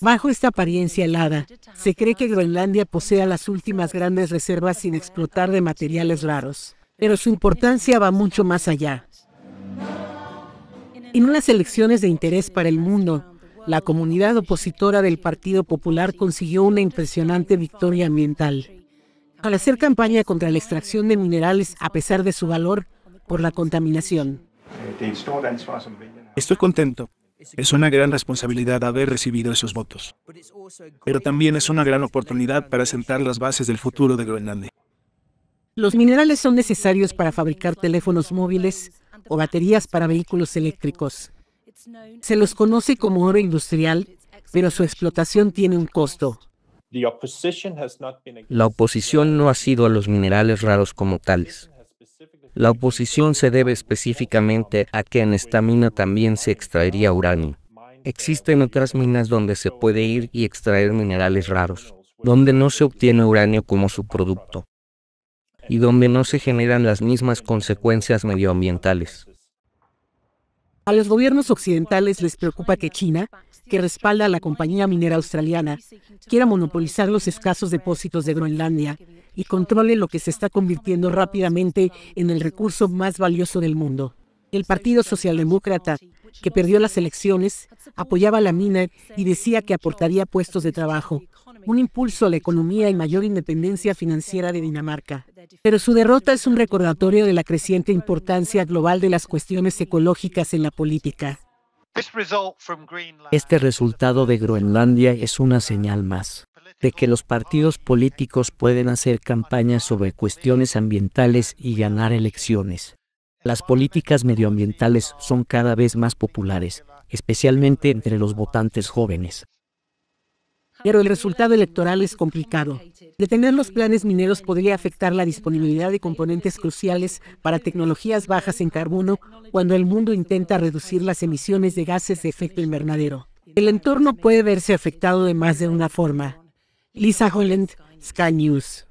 Bajo esta apariencia helada, se cree que Groenlandia posee las últimas grandes reservas sin explotar de materiales raros, pero su importancia va mucho más allá. En unas elecciones de interés para el mundo, la comunidad opositora del Partido Popular consiguió una impresionante victoria ambiental. Al hacer campaña contra la extracción de minerales a pesar de su valor por la contaminación. Eh, Estoy contento. Es una gran responsabilidad haber recibido esos votos, pero también es una gran oportunidad para sentar las bases del futuro de Groenlandia. Los minerales son necesarios para fabricar teléfonos móviles o baterías para vehículos eléctricos. Se los conoce como oro industrial, pero su explotación tiene un costo. La oposición no ha sido a los minerales raros como tales. La oposición se debe específicamente a que en esta mina también se extraería uranio. Existen otras minas donde se puede ir y extraer minerales raros, donde no se obtiene uranio como su producto y donde no se generan las mismas consecuencias medioambientales. A los gobiernos occidentales les preocupa que China, que respalda a la compañía minera australiana, quiera monopolizar los escasos depósitos de Groenlandia y controle lo que se está convirtiendo rápidamente en el recurso más valioso del mundo. El Partido Socialdemócrata, que perdió las elecciones, apoyaba la mina y decía que aportaría puestos de trabajo, un impulso a la economía y mayor independencia financiera de Dinamarca. Pero su derrota es un recordatorio de la creciente importancia global de las cuestiones ecológicas en la política. Este resultado de Groenlandia es una señal más de que los partidos políticos pueden hacer campañas sobre cuestiones ambientales y ganar elecciones. Las políticas medioambientales son cada vez más populares, especialmente entre los votantes jóvenes. Pero el resultado electoral es complicado. Detener los planes mineros podría afectar la disponibilidad de componentes cruciales para tecnologías bajas en carbono cuando el mundo intenta reducir las emisiones de gases de efecto invernadero. El entorno puede verse afectado de más de una forma. Lisa Holland, Sky News.